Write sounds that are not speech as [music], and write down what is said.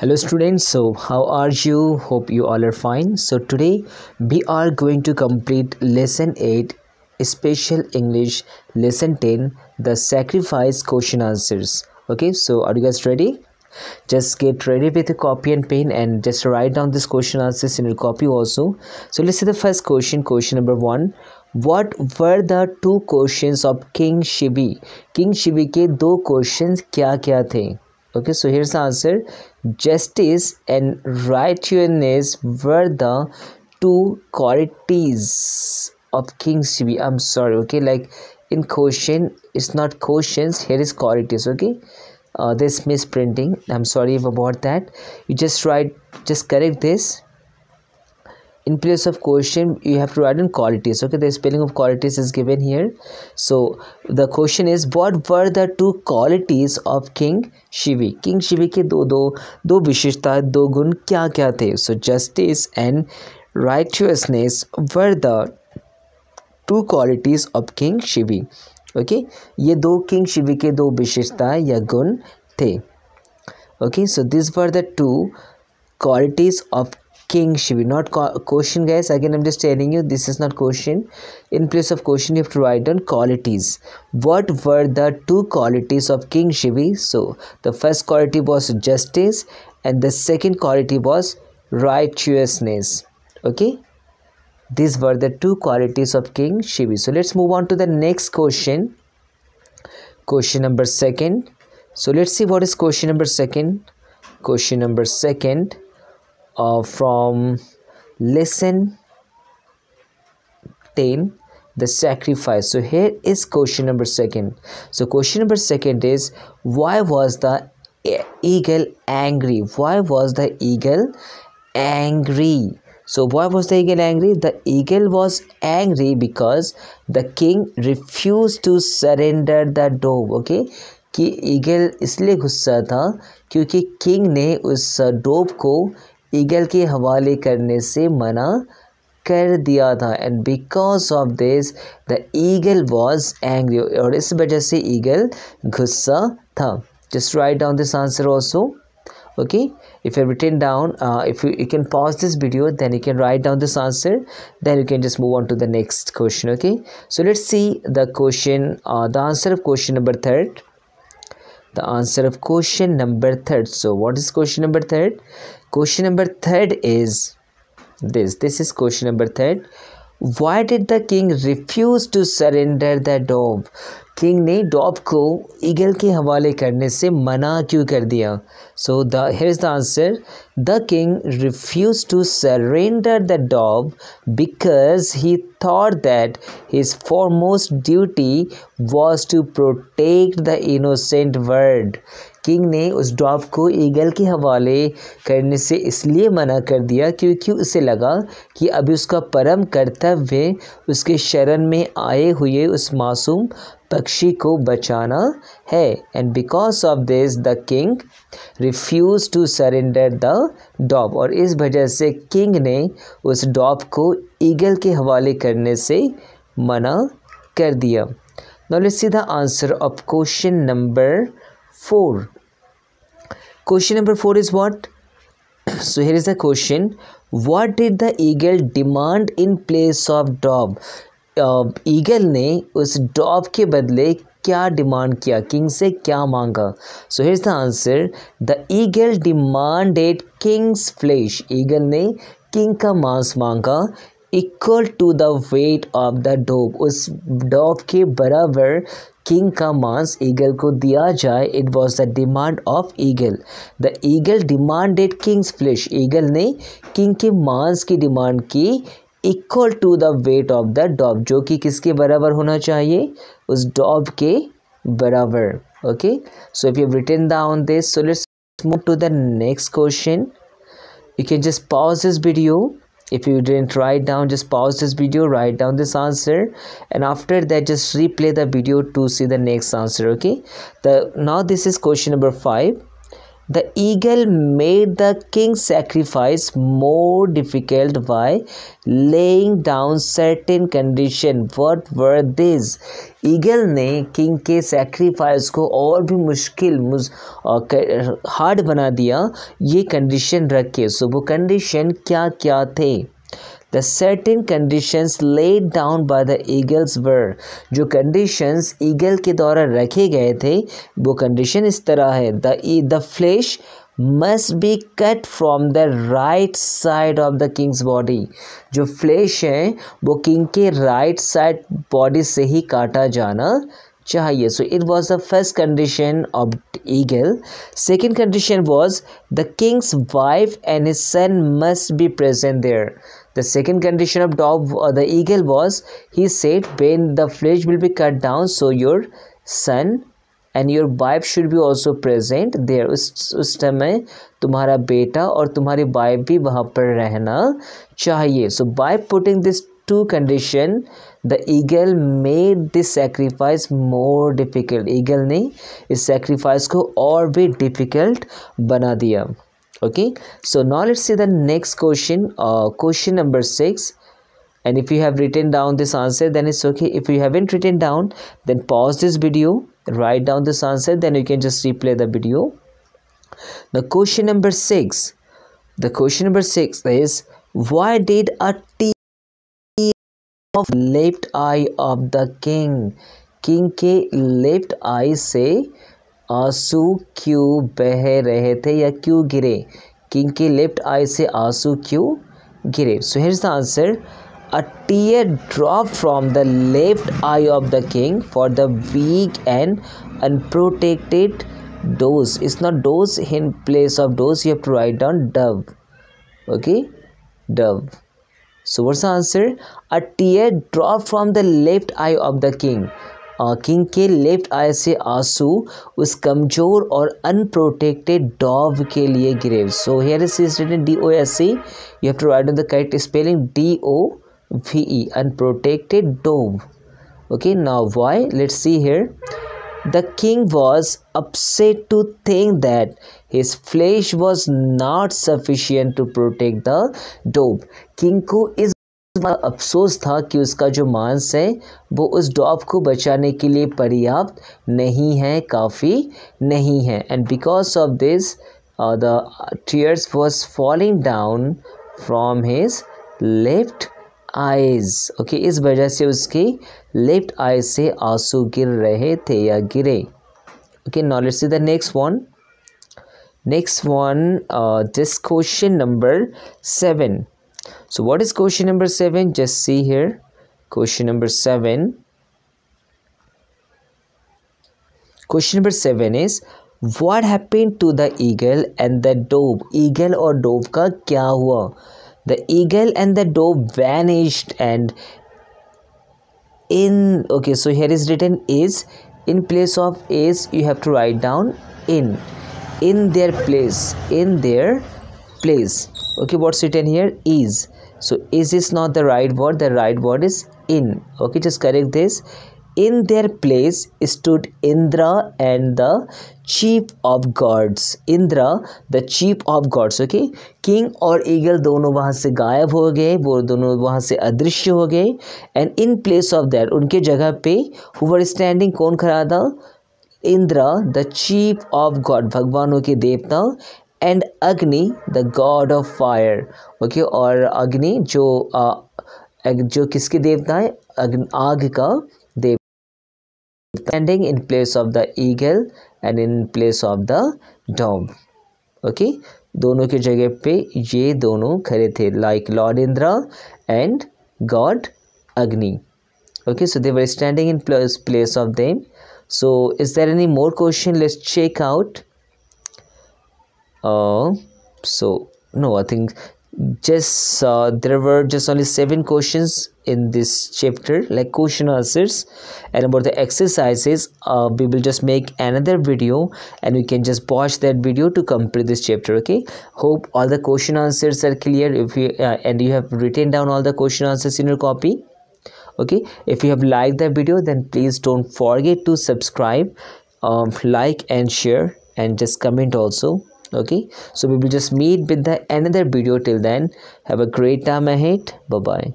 hello students so how are you hope you all are fine so today we are going to complete lesson 8 special english lesson 10 the sacrifice question answers okay so are you guys ready just get ready with a copy and pen and just write down this question answers in your copy also so let's see the first question question number one what were the two questions of king shibi king shibi के दो questions क्या क्या थे okay so here's the answer justice and righteousness were the two qualities of king shibi i'm sorry okay like in question it's not questions here is qualities okay uh, this misprinting i'm sorry about that you just write just correct this in place of question you have to write in qualities okay the spelling of qualities is given here so the question is what were the two qualities of king shivi king shivi ke do do do visheshta do gun kya kya the so justice and righteousness were the two qualities of king shivi okay ye do king shivi ke do visheshta ya gun the okay so these were the two qualities of king shibi not question guys again i'm just telling you this is not question in place of question you have to write down qualities what were the two qualities of king shibi so the first quality was justice and the second quality was righteousness okay these were the two qualities of king shibi so let's move on to the next question question number second so let's see what is question number second question number second uh, from lesson 10 the sacrifice so here is question number second so question number second is why was the eagle angry why was the eagle angry so why was the eagle angry? The eagle was angry because the king refused to surrender the dove. Okay, कि eagle इसलिए गुस्सा था क्योंकि king ने उस डोब को eagle के हवाले करने से मना कर दिया था and because of this the eagle was angry और इस वजह से ईगल गुस्सा था just write down this answer also okay if you written down if you you can pause this video then you can write down this answer then you can just move on to the next question okay so let see the question the answer of question number third the answer of question number third so what is question number third question number third is this this is question number third why did the king refuse to surrender the dove king ne dove ko eagle ke hawale karne mana kyu kar diya so the here is the answer the king refused to surrender the dove because he thought that his foremost duty was to protect the innocent bird king ने उस drop को eagle के हवाले करने से इसलिए मना कर दिया क्योंकि उसे लगा कि अभी उसका परम कर्तव्य उसके शरण में आए हुए उस मासूम पक्षी को बचाना है and because of this the king refuse to surrender the dove और इस वजह से किंग ने उस डॉप को ईगल के हवाले करने से मना कर दिया नॉलेज सीधा answer of question number four question number four is what so [clears throat] here is the question what did the eagle demand in place of dove eagle ने उस डॉब के बदले क्या डिमांड किया किंग से क्या मांगा so is the answer the eagle demanded king's flesh eagle ने किंग का मांस मांगा equal to the weight of the dove उस डॉब के बराबर किंग का मांस ईगल को दिया जाए it was the demand of eagle the eagle demanded king's flesh eagle ने किंग के मांस की डिमांड की equal to the weight of the dove जो कि किसके बराबर होना चाहिए उस डॉब के बराबर okay so if you written down this so let's move to the next question you can just pause this video if you didn't write down just pause this video write down this answer and after that just replay the video to see the next answer okay the now this is question number five the eagle made the king's sacrifice more difficult by laying down certain condition what were these eagle ने king के sacrifice को और भी मुश्किल मुझ hard बना दिया ये कंडीशन रख के सो वो कंडीशन क्या क्या थे the certain condition laid down by the eagles were जो कंडीशन ईगल के द्वारा रखे गए थे वो कंडीशन इस तरह है the the flesh must be cut from the right side of the king's body जो फ्लेश है वो किंग के राइट साइड बॉडी से ही काटा जाना चाहिए so it was the first condition of eagle second condition was the king's wife and his son must be present there the second condition of dog the eagle was he set when the flesh will be cut down so your son and your wife should be also present there उस उस समय तुम्हारा बेटा और तुम्हारी wife भी वहाँ पर रहना चाहिए so by putting this two condition the eagle made this sacrifice more difficult eagle ने इस सेक्रीफाइस को और भी डिफ़िकल्ट बना दिया okay so now let's see the next question question number six and if you have written down this answer then it's okay if you haven't written down then pause this video write down this answer then you can just replay the video the question number six the question number six is why did a tear of left eye of the king king ke left eye se आंसू क्यों बह रहे थे या क्यों गिरे king के left आई से आंसू क्यों गिरे so here the answer a tear dropped from the left eye of the king for the weak and unprotected dose it's not dose in place of dose you have to write down dove okay dove so what's the answer a tear dropped from the left eye of the king king uh, king ke left eye se उस कमज़ोर और unprotected unprotected dove ke liye so So here it is written oh You have to write down the correct spelling correct VE unprotected dome okay now why let's see here the king was upset to think that his flesh was not sufficient to protect the dove king ko is अफसोस था कि उसका जो मांस है वो उस डॉब को बचाने के लिए पर्याप्त नहीं है काफ़ी नहीं है and because of this the tears was falling down from his left eyes okay इस वजह से उसकी लेफ्ट आई से आंसू गिर रहे थे या गिरे ओके नॉलेज से the next one next one this question number seven so what is question number seven just see here question number seven question number seven is what happened to the eagle and the dove eagle और dove का क्या हुआ The eagle and the dove vanished and in okay so here is written is in place of is you have to write down in in their place in their place okay what's written here is so is is not the right word the right word is in okay just correct this in their place stood Indra and the chief of gods Indra the chief of gods okay king और eagle दोनों वहाँ से गायब हो गए वो दोनों वहाँ से अदृश्य हो गए and in place of that उनके जगह पे हुवर स्टैंडिंग कौन खड़ा था Indra the chief of god भगवानों के देवता and Agni the god of fire okay और अग्नि जो आ, जो किसके देवता है अग्नि आग का landing in place of the eagle and in place of the dove okay dono ke jagah pe ye dono khade like lord indra and god agni okay so they were standing in place of them so is there any more question let's check out uh so no i think just uh, there were just only seven questions in this chapter like question answers and about the exercises uh, we will just make another video and we can just watch that video to complete this chapter okay hope all the question answers are clear if you uh, and you have written down all the question answers in your copy okay if you have liked the video then please don't forget to subscribe um, like and share and just comment also okay so we will just meet with the another video till then have a great time ahead bye bye